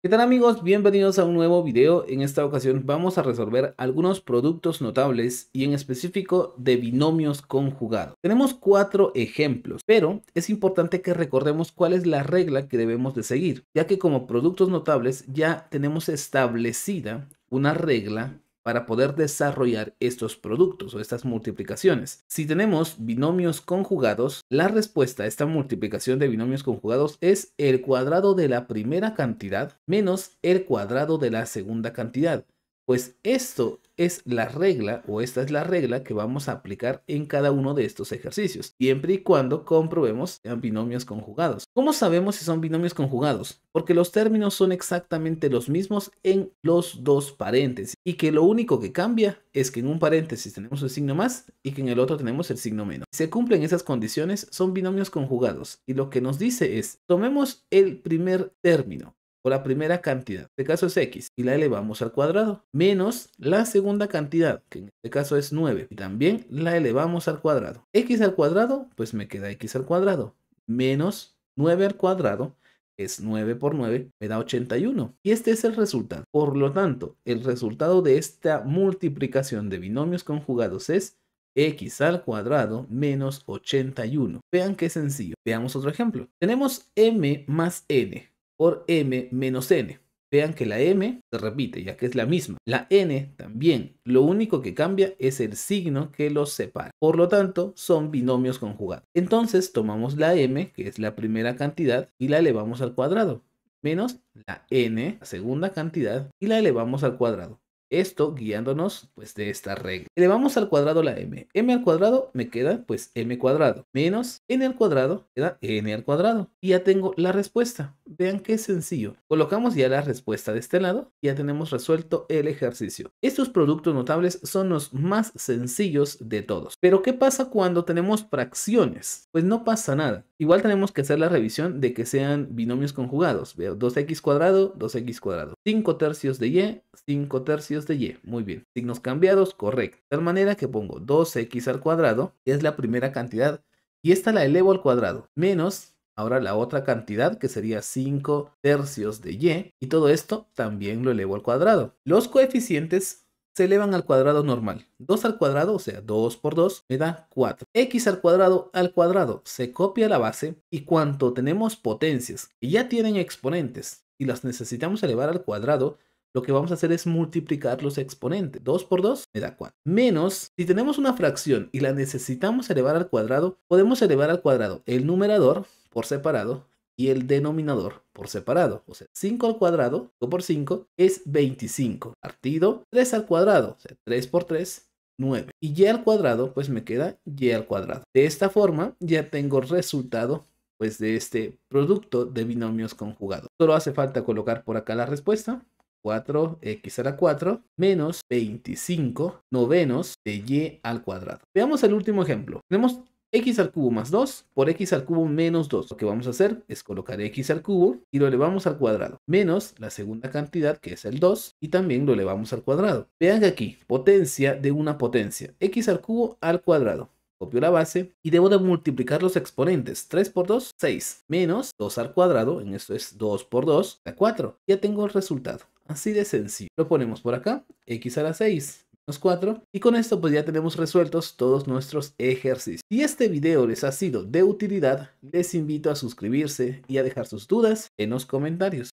¿Qué tal amigos? Bienvenidos a un nuevo video. En esta ocasión vamos a resolver algunos productos notables y en específico de binomios conjugados. Tenemos cuatro ejemplos, pero es importante que recordemos cuál es la regla que debemos de seguir, ya que como productos notables ya tenemos establecida una regla para poder desarrollar estos productos o estas multiplicaciones. Si tenemos binomios conjugados, la respuesta a esta multiplicación de binomios conjugados es el cuadrado de la primera cantidad menos el cuadrado de la segunda cantidad. Pues esto es la regla o esta es la regla que vamos a aplicar en cada uno de estos ejercicios, siempre y cuando comprobemos sean binomios conjugados. ¿Cómo sabemos si son binomios conjugados? Porque los términos son exactamente los mismos en los dos paréntesis y que lo único que cambia es que en un paréntesis tenemos el signo más y que en el otro tenemos el signo menos. Si se cumplen esas condiciones, son binomios conjugados y lo que nos dice es, tomemos el primer término la primera cantidad, en este caso es x, y la elevamos al cuadrado, menos la segunda cantidad, que en este caso es 9, y también la elevamos al cuadrado. x al cuadrado, pues me queda x al cuadrado, menos 9 al cuadrado, es 9 por 9, me da 81. Y este es el resultado. Por lo tanto, el resultado de esta multiplicación de binomios conjugados es x al cuadrado menos 81. Vean qué sencillo. Veamos otro ejemplo. Tenemos m más n por m menos n. Vean que la m se repite, ya que es la misma. La n también. Lo único que cambia es el signo que los separa. Por lo tanto, son binomios conjugados. Entonces, tomamos la m, que es la primera cantidad, y la elevamos al cuadrado. Menos la n, la segunda cantidad, y la elevamos al cuadrado. Esto guiándonos pues de esta regla. Elevamos al cuadrado la m. m al cuadrado me queda pues m cuadrado menos n al cuadrado queda n al cuadrado. Y ya tengo la respuesta. Vean qué sencillo. Colocamos ya la respuesta de este lado. Ya tenemos resuelto el ejercicio. Estos productos notables son los más sencillos de todos. Pero ¿qué pasa cuando tenemos fracciones? Pues no pasa nada. Igual tenemos que hacer la revisión de que sean binomios conjugados. Veo 2x cuadrado, 2x cuadrado. 5 tercios de y, 5 tercios de y. Muy bien. Signos cambiados, correcto. De tal manera que pongo 2x al cuadrado, que es la primera cantidad, y esta la elevo al cuadrado, menos ahora la otra cantidad, que sería 5 tercios de y, y todo esto también lo elevo al cuadrado. Los coeficientes se elevan al cuadrado normal. 2 al cuadrado, o sea, 2 por 2, me da 4. x al cuadrado al cuadrado, se copia la base y cuanto tenemos potencias que ya tienen exponentes y las necesitamos elevar al cuadrado, lo que vamos a hacer es multiplicar los exponentes. 2 por 2 me da 4. Menos, si tenemos una fracción y la necesitamos elevar al cuadrado, podemos elevar al cuadrado el numerador por separado y el denominador por separado. O sea, 5 al cuadrado, 5 por 5, es 25. Partido 3 al cuadrado, o sea, 3 por 3, 9. Y y al cuadrado, pues me queda y al cuadrado. De esta forma ya tengo resultado pues de este producto de binomios conjugados. Solo hace falta colocar por acá la respuesta 4x a la 4 menos 25 novenos de y al cuadrado. Veamos el último ejemplo. Tenemos x al cubo más 2 por x al cubo menos 2. Lo que vamos a hacer es colocar x al cubo y lo elevamos al cuadrado, menos la segunda cantidad que es el 2 y también lo elevamos al cuadrado. Vean aquí, potencia de una potencia, x al cubo al cuadrado. Copio la base y debo de multiplicar los exponentes. 3 por 2, 6, menos 2 al cuadrado, en esto es 2 por 2, da 4. Ya tengo el resultado. Así de sencillo. Lo ponemos por acá, x a la 6 menos 4. Y con esto pues ya tenemos resueltos todos nuestros ejercicios. Si este video les ha sido de utilidad, les invito a suscribirse y a dejar sus dudas en los comentarios.